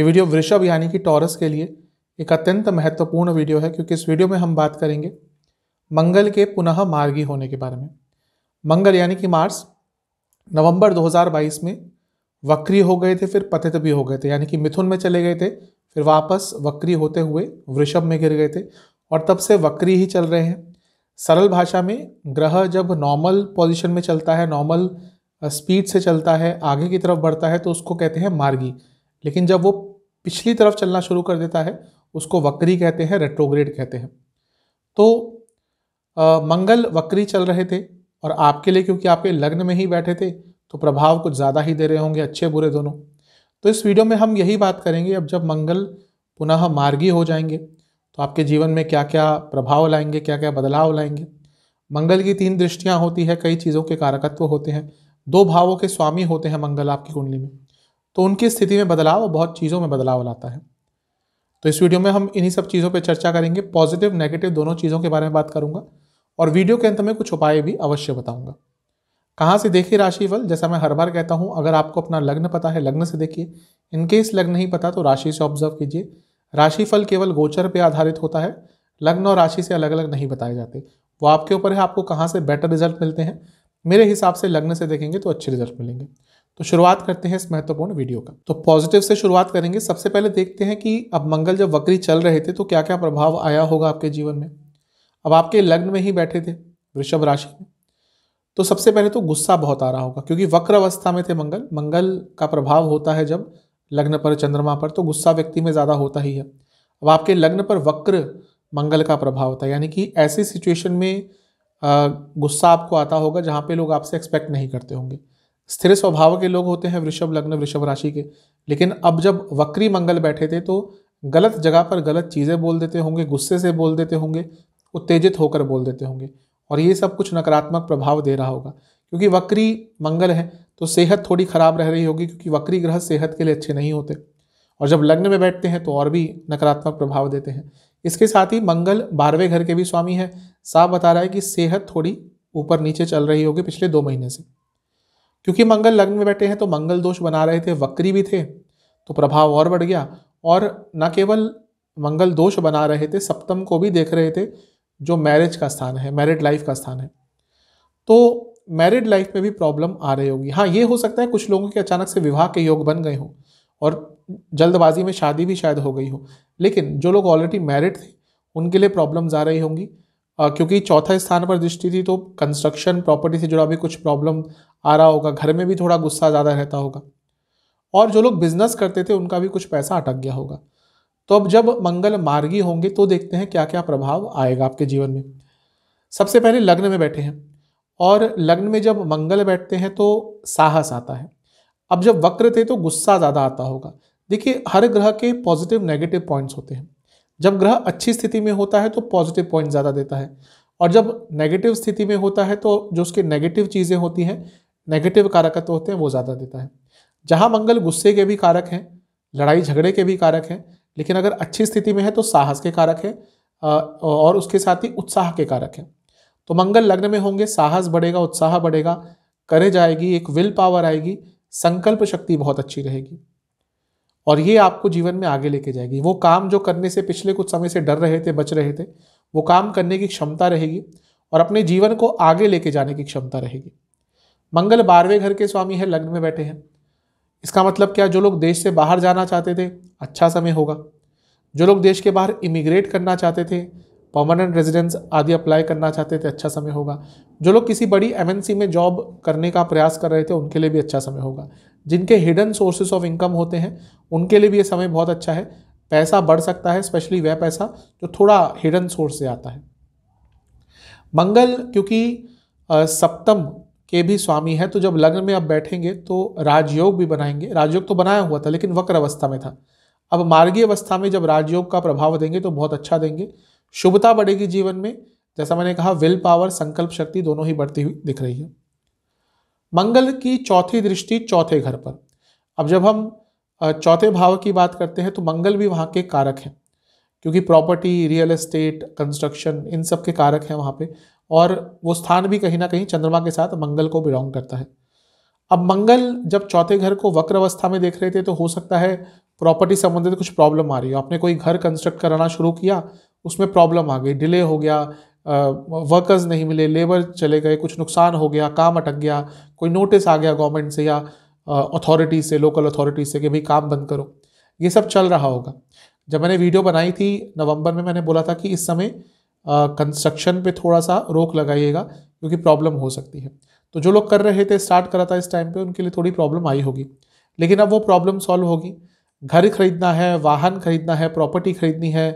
ये वीडियो वृषभ यानी कि टॉरस के लिए एक अत्यंत महत्वपूर्ण वीडियो है क्योंकि इस वीडियो में हम बात करेंगे मंगल के पुनः मार्गी होने के बारे में मंगल यानी कि मार्स नवंबर 2022 में वक्री हो गए थे फिर पतित भी हो गए थे यानी कि मिथुन में चले गए थे फिर वापस वक्री होते हुए वृषभ में गिर गए थे और तब से वक्री ही चल रहे हैं सरल भाषा में ग्रह जब नॉर्मल पोजिशन में चलता है नॉर्मल स्पीड से चलता है आगे की तरफ बढ़ता है तो उसको कहते हैं मार्गी लेकिन जब वो पिछली तरफ चलना शुरू कर देता है उसको वक्री कहते हैं रेट्रोग्रेड कहते हैं तो आ, मंगल वक्री चल रहे थे और आपके लिए क्योंकि आपके लग्न में ही बैठे थे तो प्रभाव कुछ ज़्यादा ही दे रहे होंगे अच्छे बुरे दोनों तो इस वीडियो में हम यही बात करेंगे अब जब मंगल पुनः मार्गी हो जाएंगे तो आपके जीवन में क्या क्या प्रभाव लाएंगे क्या क्या बदलाव लाएंगे मंगल की तीन दृष्टियाँ होती है कई चीज़ों के कारकत्व होते हैं दो भावों के स्वामी होते हैं मंगल आपकी कुंडली में तो उनकी स्थिति में बदलाव और बहुत चीज़ों में बदलाव लाता है तो इस वीडियो में हम इन्हीं सब चीज़ों पर चर्चा करेंगे पॉजिटिव नेगेटिव दोनों चीज़ों के बारे में बात करूंगा और वीडियो के अंत में कुछ उपाय भी अवश्य बताऊंगा कहाँ से देखिए राशिफल जैसा मैं हर बार कहता हूँ अगर आपको अपना लग्न पता है लग्न से देखिए इनकेस लग्न नहीं पता तो राशि से ऑब्जर्व कीजिए राशिफल केवल गोचर पर आधारित होता है लग्न और राशि से अलग अलग नहीं बताए जाते वो आपके ऊपर है आपको कहाँ से बेटर रिजल्ट मिलते हैं मेरे हिसाब से लग्न से देखेंगे तो अच्छे रिजल्ट मिलेंगे तो शुरुआत करते हैं इस महत्वपूर्ण वीडियो का तो पॉजिटिव से शुरुआत करेंगे सबसे पहले देखते हैं कि अब मंगल जब वक्री चल रहे थे तो क्या क्या प्रभाव आया होगा आपके जीवन में अब आपके लग्न में ही बैठे थे वृषभ राशि में तो सबसे पहले तो गुस्सा बहुत आ रहा होगा क्योंकि वक्र अवस्था में थे मंगल मंगल का प्रभाव होता है जब लग्न पर चंद्रमा पर तो गुस्सा व्यक्ति में ज़्यादा होता ही है अब आपके लग्न पर वक्र मंगल का प्रभाव होता है यानी कि ऐसी सिचुएशन में गुस्सा आपको आता होगा जहाँ पे लोग आपसे एक्सपेक्ट नहीं करते होंगे स्थिर स्वभाव के लोग होते हैं वृषभ लग्न वृषभ राशि के लेकिन अब जब वक्री मंगल बैठे थे तो गलत जगह पर गलत चीज़ें बोल देते होंगे गुस्से से बोल देते होंगे उत्तेजित होकर बोल देते होंगे और ये सब कुछ नकारात्मक प्रभाव दे रहा होगा क्योंकि वक्री मंगल है तो सेहत थोड़ी खराब रह रही होगी क्योंकि वक्री ग्रह सेहत के लिए अच्छे नहीं होते और जब लग्न में बैठते हैं तो और भी नकारात्मक प्रभाव देते हैं इसके साथ ही मंगल बारहवें घर के भी स्वामी है साफ बता रहा है कि सेहत थोड़ी ऊपर नीचे चल रही होगी पिछले दो महीने से क्योंकि मंगल लग्न में बैठे हैं तो मंगल दोष बना रहे थे वक्री भी थे तो प्रभाव और बढ़ गया और न केवल मंगल दोष बना रहे थे सप्तम को भी देख रहे थे जो मैरिज का स्थान है मैरिड लाइफ का स्थान है तो मैरिड लाइफ में भी प्रॉब्लम आ रही होगी हाँ ये हो सकता है कुछ लोगों के अचानक से विवाह के योग बन गए हों और जल्दबाजी में शादी भी शायद हो गई हो लेकिन जो लोग ऑलरेडी मैरिड थे उनके लिए प्रॉब्लम्स आ रही होंगी क्योंकि चौथा स्थान पर दृष्टि थी तो कंस्ट्रक्शन प्रॉपर्टी से जुड़ा भी कुछ प्रॉब्लम आ रहा होगा घर में भी थोड़ा गुस्सा ज़्यादा रहता होगा और जो लोग बिजनेस करते थे उनका भी कुछ पैसा अटक गया होगा तो अब जब मंगल मार्गी होंगे तो देखते हैं क्या क्या प्रभाव आएगा आपके जीवन में सबसे पहले लग्न में बैठे हैं और लग्न में जब मंगल बैठते हैं तो साहस आता है अब जब वक्र थे तो गुस्सा ज़्यादा आता होगा देखिए हर ग्रह के पॉजिटिव नेगेटिव पॉइंट्स होते हैं जब ग्रह अच्छी स्थिति में होता है तो पॉजिटिव पॉइंट ज़्यादा देता है और जब नेगेटिव स्थिति में होता है तो जो उसके नेगेटिव चीज़ें होती हैं नेगेटिव कारकत्व होते हैं वो ज़्यादा देता है जहाँ मंगल गुस्से के भी कारक हैं लड़ाई झगड़े के भी कारक हैं लेकिन अगर अच्छी स्थिति में है तो साहस के कारक हैं और उसके साथ ही उत्साह के कारक हैं तो मंगल लग्न में होंगे साहस बढ़ेगा उत्साह बढ़ेगा करे जाएगी एक विल पावर आएगी संकल्प शक्ति बहुत अच्छी रहेगी और ये आपको जीवन में आगे लेके जाएगी वो काम जो करने से पिछले कुछ समय से डर रहे थे बच रहे थे वो काम करने की क्षमता रहेगी और अपने जीवन को आगे लेके जाने की क्षमता रहेगी मंगल बारहवें घर के स्वामी है लग्न में बैठे हैं इसका मतलब क्या जो लोग देश से बाहर जाना चाहते थे अच्छा समय होगा जो लोग देश के बाहर इमिग्रेट करना चाहते थे परमानेंट रेजिडेंस आदि अप्लाई करना चाहते थे अच्छा समय होगा जो लोग किसी बड़ी एमएनसी में जॉब करने का प्रयास कर रहे थे उनके लिए भी अच्छा समय होगा जिनके हिडन सोर्सेस ऑफ इनकम होते हैं उनके लिए भी ये समय बहुत अच्छा है पैसा बढ़ सकता है स्पेशली वह पैसा जो थोड़ा हिडन सोर्स से आता है मंगल क्योंकि सप्तम के भी स्वामी है तो जब लग्न में आप बैठेंगे तो राजयोग भी बनाएंगे राजयोग तो बनाया हुआ था लेकिन वक्र अवस्था में था अब मार्गी अवस्था में जब राजयोग का प्रभाव देंगे तो बहुत अच्छा देंगे शुभता बढ़ेगी जीवन में जैसा मैंने कहा विल पावर संकल्प शक्ति दोनों ही बढ़ती हुई दिख रही है मंगल की चौथी दृष्टि चौथे घर पर अब जब हम चौथे भाव की बात करते हैं तो मंगल भी वहाँ के कारक हैं क्योंकि प्रॉपर्टी रियल एस्टेट कंस्ट्रक्शन इन सब के कारक हैं वहाँ पे और वो स्थान भी कहीं ना कहीं चंद्रमा के साथ मंगल को बिलोंग करता है अब मंगल जब चौथे घर को वक्र अवस्था में देख रहे थे तो हो सकता है प्रॉपर्टी संबंधित कुछ प्रॉब्लम आ रही हो आपने कोई घर कंस्ट्रक्ट कराना शुरू किया उसमें प्रॉब्लम आ गई डिले हो गया वर्कर्स नहीं मिले लेबर चले गए कुछ नुकसान हो गया काम अटक गया कोई नोटिस आ गया गवर्नमेंट से या अथॉरिटी से लोकल अथॉरिटी से कि भाई काम बंद करो ये सब चल रहा होगा जब मैंने वीडियो बनाई थी नवंबर में मैंने बोला था कि इस समय कंस्ट्रक्शन पे थोड़ा सा रोक लगाइएगा क्योंकि प्रॉब्लम हो सकती है तो जो लोग कर रहे थे स्टार्ट करा था इस टाइम पे उनके लिए थोड़ी प्रॉब्लम आई होगी लेकिन अब वो प्रॉब्लम सॉल्व होगी घर खरीदना है वाहन खरीदना है प्रॉपर्टी खरीदनी है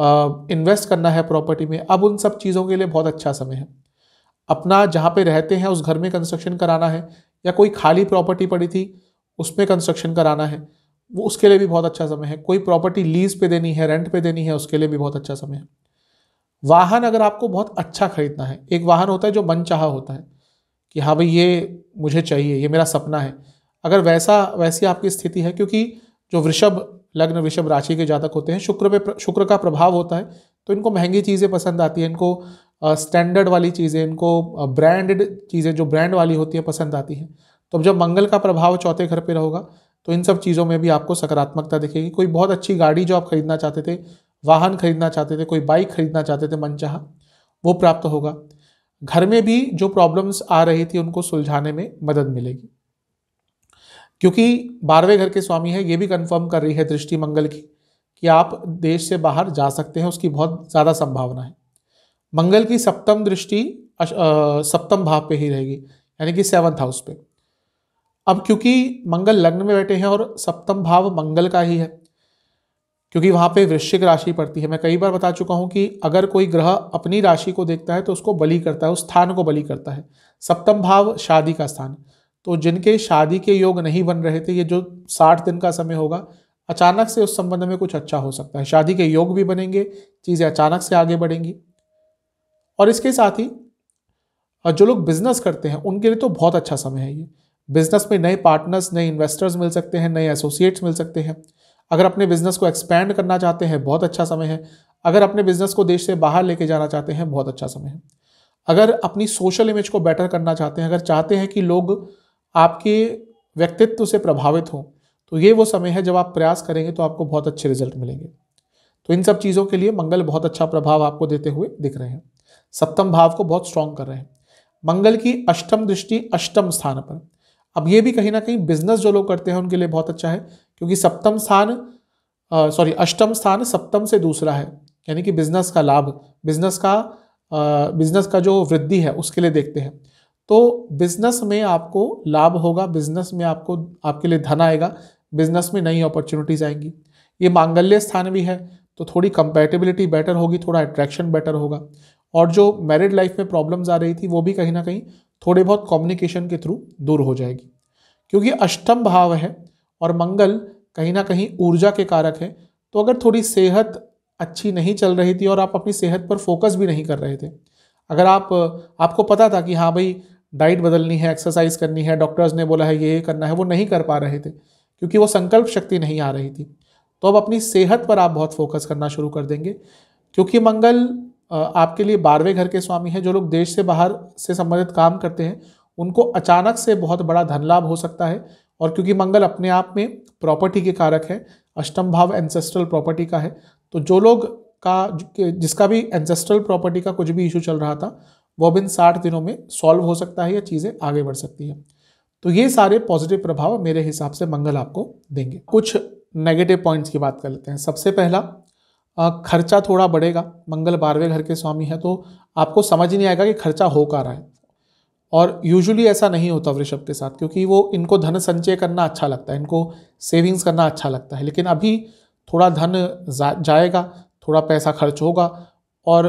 इन्वेस्ट करना है प्रॉपर्टी में अब उन सब चीज़ों के लिए बहुत अच्छा समय है अपना जहाँ पे रहते हैं उस घर में कंस्ट्रक्शन कराना है या कोई खाली प्रॉपर्टी पड़ी थी उसमें कंस्ट्रक्शन कराना है वो उसके लिए भी बहुत अच्छा समय है कोई प्रॉपर्टी लीज पे देनी है रेंट पे देनी है उसके लिए भी बहुत अच्छा समय है वाहन अगर आपको बहुत अच्छा खरीदना है एक वाहन होता है जो मन चाह होता है कि हाँ भाई ये मुझे चाहिए ये मेरा सपना है अगर वैसा वैसी आपकी स्थिति है क्योंकि जो वृषभ लग्न वृषभ राशि के जातक होते हैं शुक्र पे शुक्र का प्रभाव होता है तो इनको महंगी चीज़ें पसंद आती हैं इनको स्टैंडर्ड वाली चीज़ें इनको ब्रांडेड चीज़ें जो ब्रांड वाली होती हैं पसंद आती हैं तो जब मंगल का प्रभाव चौथे घर पर रहोगा तो इन सब चीज़ों में भी आपको सकारात्मकता दिखेगी कोई बहुत अच्छी गाड़ी जो आप खरीदना चाहते थे वाहन खरीदना चाहते थे कोई बाइक खरीदना चाहते थे मनचाह वो प्राप्त होगा घर में भी जो प्रॉब्लम्स आ रही थी उनको सुलझाने में मदद मिलेगी क्योंकि बारहवें घर के स्वामी है ये भी कंफर्म कर रही है दृष्टि मंगल की कि आप देश से बाहर जा सकते हैं उसकी बहुत ज़्यादा संभावना है मंगल की सप्तम दृष्टि सप्तम भाव पे ही रहेगी यानी कि सेवन्थ हाउस पे अब क्योंकि मंगल लग्न में बैठे हैं और सप्तम भाव मंगल का ही है क्योंकि वहाँ पे वृश्चिक राशि पड़ती है मैं कई बार बता चुका हूँ कि अगर कोई ग्रह अपनी राशि को देखता है तो उसको बली करता है उस स्थान को बली करता है सप्तम भाव शादी का स्थान तो जिनके शादी के योग नहीं बन रहे थे ये जो साठ दिन का समय होगा अचानक से उस संबंध में कुछ अच्छा हो सकता है शादी के योग भी बनेंगे चीज़ें अचानक से आगे बढ़ेंगी और इसके साथ ही जो लोग बिजनेस करते हैं उनके लिए तो बहुत अच्छा समय है ये बिजनेस में नए पार्टनर्स नए इन्वेस्टर्स मिल सकते हैं नए एसोसिएट्स मिल सकते हैं अगर अपने बिजनेस को एक्सपैंड करना चाहते हैं बहुत अच्छा समय है अगर अपने बिजनेस को देश से बाहर लेके जाना चाहते हैं बहुत अच्छा समय है अगर अपनी सोशल इमेज को बेटर करना चाहते हैं अगर चाहते हैं कि लोग आपके व्यक्तित्व से प्रभावित हों तो ये वो समय है जब आप प्रयास करेंगे तो आपको बहुत अच्छे रिजल्ट मिलेंगे तो इन सब चीज़ों के लिए मंगल बहुत अच्छा प्रभाव आपको देते हुए दिख रहे हैं सप्तम भाव को बहुत स्ट्रांग कर रहे हैं मंगल की अष्टम दृष्टि अष्टम स्थान पर अब ये भी कहीं ना कहीं बिजनेस जो लोग करते हैं उनके लिए बहुत अच्छा है क्योंकि सप्तम स्थान सॉरी अष्टम स्थान सप्तम से दूसरा है यानी कि बिजनेस का लाभ बिजनेस का बिजनेस का जो वृद्धि है उसके लिए देखते हैं तो बिजनेस में आपको लाभ होगा बिजनेस में आपको आपके लिए धन आएगा बिजनेस में नई अपॉर्चुनिटीज आएंगी ये मांगल्य स्थान भी है तो थोड़ी कंपेटेबिलिटी बेटर होगी थोड़ा अट्रैक्शन बेटर होगा और जो मैरिड लाइफ में प्रॉब्लम्स आ रही थी वो भी कहीं ना कहीं थोड़े बहुत कम्युनिकेशन के थ्रू दूर हो जाएगी क्योंकि अष्टम भाव है और मंगल कहीं ना कहीं ऊर्जा के कारक है तो अगर थोड़ी सेहत अच्छी नहीं चल रही थी और आप अपनी सेहत पर फोकस भी नहीं कर रहे थे अगर आप आपको पता था कि हाँ भाई डाइट बदलनी है एक्सरसाइज करनी है डॉक्टर्स ने बोला है ये करना है वो नहीं कर पा रहे थे क्योंकि वो संकल्प शक्ति नहीं आ रही थी तो अब अपनी सेहत पर आप बहुत फोकस करना शुरू कर देंगे क्योंकि मंगल आपके लिए बारहवें घर के स्वामी हैं जो लोग देश से बाहर से संबंधित काम करते हैं उनको अचानक से बहुत बड़ा धन लाभ हो सकता है और क्योंकि मंगल अपने आप में प्रॉपर्टी के कारक है अष्टम भाव एंसेस्ट्रल प्रॉपर्टी का है तो जो लोग का जिसका भी एंसेस्ट्रल प्रॉपर्टी का कुछ भी इशू चल रहा था वो अब इन साठ दिनों में सॉल्व हो सकता है या चीज़ें आगे बढ़ सकती हैं तो ये सारे पॉजिटिव प्रभाव मेरे हिसाब से मंगल आपको देंगे कुछ नेगेटिव पॉइंट्स की बात कर लेते हैं सबसे पहला खर्चा थोड़ा बढ़ेगा मंगल बारहवें घर के स्वामी है तो आपको समझ नहीं आएगा कि खर्चा हो कहाँ रहा है और यूजुअली ऐसा नहीं होता वृषभ के साथ क्योंकि वो इनको धन संचय करना अच्छा लगता है इनको सेविंग्स करना अच्छा लगता है लेकिन अभी थोड़ा धन जा, जाएगा थोड़ा पैसा खर्च होगा और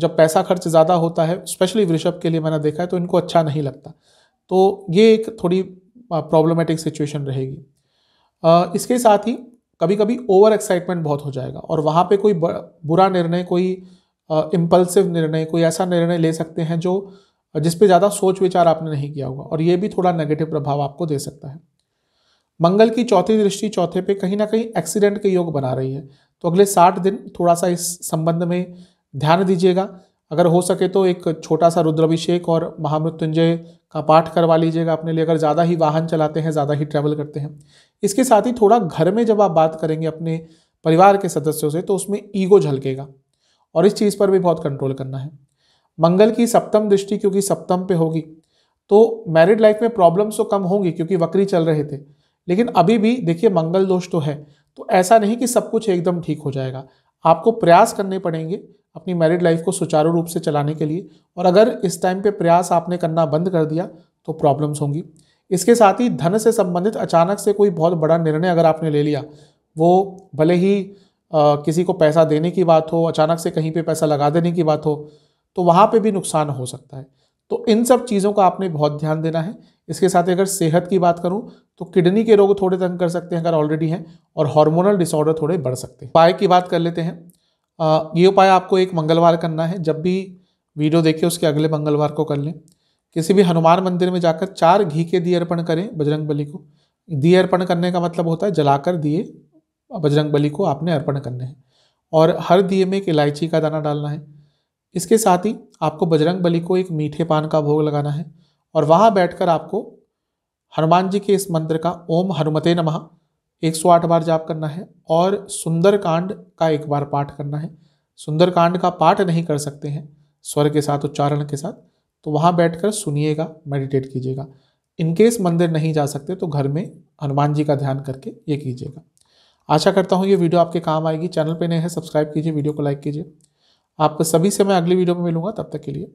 जब पैसा खर्च ज़्यादा होता है स्पेशली वृषभ के लिए मैंने देखा है तो इनको अच्छा नहीं लगता तो ये एक थोड़ी प्रॉब्लमेटिक सिचुएशन रहेगी इसके साथ ही कभी कभी ओवर एक्साइटमेंट बहुत हो जाएगा और वहाँ पे कोई बुरा निर्णय कोई इम्पल्सिव निर्णय कोई ऐसा निर्णय ले सकते हैं जो जिस पे ज़्यादा सोच विचार आपने नहीं किया होगा और ये भी थोड़ा नेगेटिव प्रभाव आपको दे सकता है मंगल की चौथी दृष्टि चौथे पे कहीं ना कहीं एक्सीडेंट के योग बना रही है तो अगले साठ दिन थोड़ा सा इस संबंध में ध्यान दीजिएगा अगर हो सके तो एक छोटा सा रुद्राभिषेक और महामृत्युंजय का पाठ करवा लीजिएगा अपने लिए अगर ज़्यादा ही वाहन चलाते हैं ज़्यादा ही ट्रैवल करते हैं इसके साथ ही थोड़ा घर में जब आप बात करेंगे अपने परिवार के सदस्यों से तो उसमें ईगो झलकेगा और इस चीज़ पर भी बहुत कंट्रोल करना है मंगल की सप्तम दृष्टि क्योंकि सप्तम पे होगी तो मैरिड लाइफ में प्रॉब्लम्स तो कम होंगी क्योंकि वक्री चल रहे थे लेकिन अभी भी देखिए मंगल दोष तो है तो ऐसा नहीं कि सब कुछ एकदम ठीक हो जाएगा आपको प्रयास करने पड़ेंगे अपनी मैरिड लाइफ को सुचारू रूप से चलाने के लिए और अगर इस टाइम पे प्रयास आपने करना बंद कर दिया तो प्रॉब्लम्स होंगी इसके साथ ही धन से संबंधित अचानक से कोई बहुत बड़ा निर्णय अगर आपने ले लिया वो भले ही आ, किसी को पैसा देने की बात हो अचानक से कहीं पे पैसा लगा देने की बात हो तो वहाँ पे भी नुकसान हो सकता है तो इन सब चीज़ों का आपने बहुत ध्यान देना है इसके साथ ही अगर सेहत की बात करूं तो किडनी के रोग थोड़े तंग कर सकते हैं अगर ऑलरेडी हैं और हार्मोनल डिसऑर्डर थोड़े बढ़ सकते हैं उपाय की बात कर लेते हैं आ, ये उपाय आपको एक मंगलवार करना है जब भी वीडियो देखें उसके अगले मंगलवार को कर लें किसी भी हनुमान मंदिर में जाकर चार घी के दिए अर्पण करें बजरंग बली को दिए अर्पण करने का मतलब होता है जलाकर दिए बजरंग बली को आपने अर्पण करने हैं और हर दिए में एक इलायची का दाना डालना है इसके साथ ही आपको बजरंग बली को एक मीठे पान का भोग लगाना है और वहाँ बैठकर आपको हनुमान जी के इस मंत्र का ओम हनुमते नमः 108 बार जाप करना है और सुंदरकांड का एक बार पाठ करना है सुंदरकांड का पाठ नहीं कर सकते हैं स्वर के साथ उच्चारण के साथ तो वहाँ बैठकर सुनिएगा मेडिटेट कीजिएगा इनकेस मंदिर नहीं जा सकते तो घर में हनुमान जी का ध्यान करके ये कीजिएगा आशा करता हूँ ये वीडियो आपके काम आएगी चैनल पे नए हैं सब्सक्राइब कीजिए वीडियो को लाइक कीजिए आपको सभी से मैं अगली वीडियो में मिलूंगा तब तक के लिए